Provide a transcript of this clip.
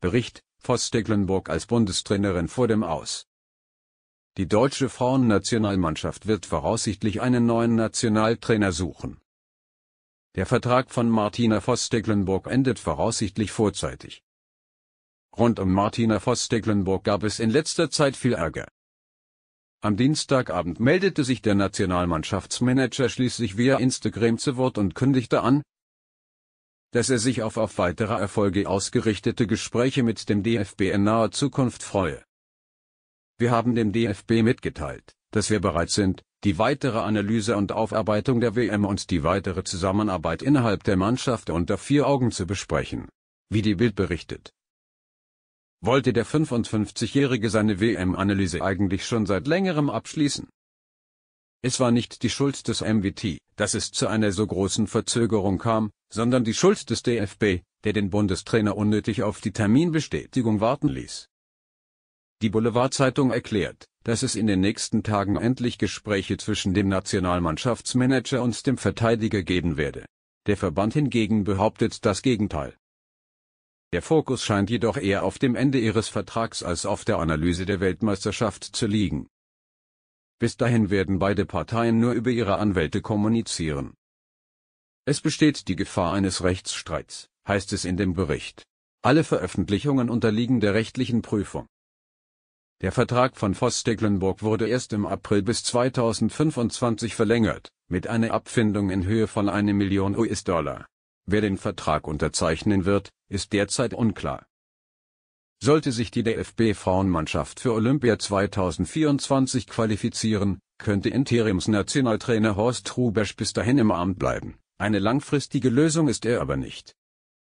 Bericht, Voss Tecklenburg als Bundestrainerin vor dem Aus. Die deutsche Frauennationalmannschaft wird voraussichtlich einen neuen Nationaltrainer suchen. Der Vertrag von Martina Voss Tecklenburg endet voraussichtlich vorzeitig. Rund um Martina Voss Tecklenburg gab es in letzter Zeit viel Ärger. Am Dienstagabend meldete sich der Nationalmannschaftsmanager schließlich via Instagram zu Wort und kündigte an, dass er sich auf auf weitere Erfolge ausgerichtete Gespräche mit dem DFB in naher Zukunft freue. Wir haben dem DFB mitgeteilt, dass wir bereit sind, die weitere Analyse und Aufarbeitung der WM und die weitere Zusammenarbeit innerhalb der Mannschaft unter vier Augen zu besprechen. Wie die Bild berichtet. Wollte der 55-Jährige seine WM-Analyse eigentlich schon seit längerem abschließen? Es war nicht die Schuld des MVT, dass es zu einer so großen Verzögerung kam, sondern die Schuld des DFB, der den Bundestrainer unnötig auf die Terminbestätigung warten ließ. Die Boulevardzeitung erklärt, dass es in den nächsten Tagen endlich Gespräche zwischen dem Nationalmannschaftsmanager und dem Verteidiger geben werde. Der Verband hingegen behauptet das Gegenteil. Der Fokus scheint jedoch eher auf dem Ende ihres Vertrags als auf der Analyse der Weltmeisterschaft zu liegen. Bis dahin werden beide Parteien nur über ihre Anwälte kommunizieren. Es besteht die Gefahr eines Rechtsstreits, heißt es in dem Bericht. Alle Veröffentlichungen unterliegen der rechtlichen Prüfung. Der Vertrag von Voss Stecklenburg wurde erst im April bis 2025 verlängert, mit einer Abfindung in Höhe von eine Million US-Dollar. Wer den Vertrag unterzeichnen wird, ist derzeit unklar. Sollte sich die DFB-Frauenmannschaft für Olympia 2024 qualifizieren, könnte Interimsnationaltrainer Horst Rubesch bis dahin im Amt bleiben. Eine langfristige Lösung ist er aber nicht.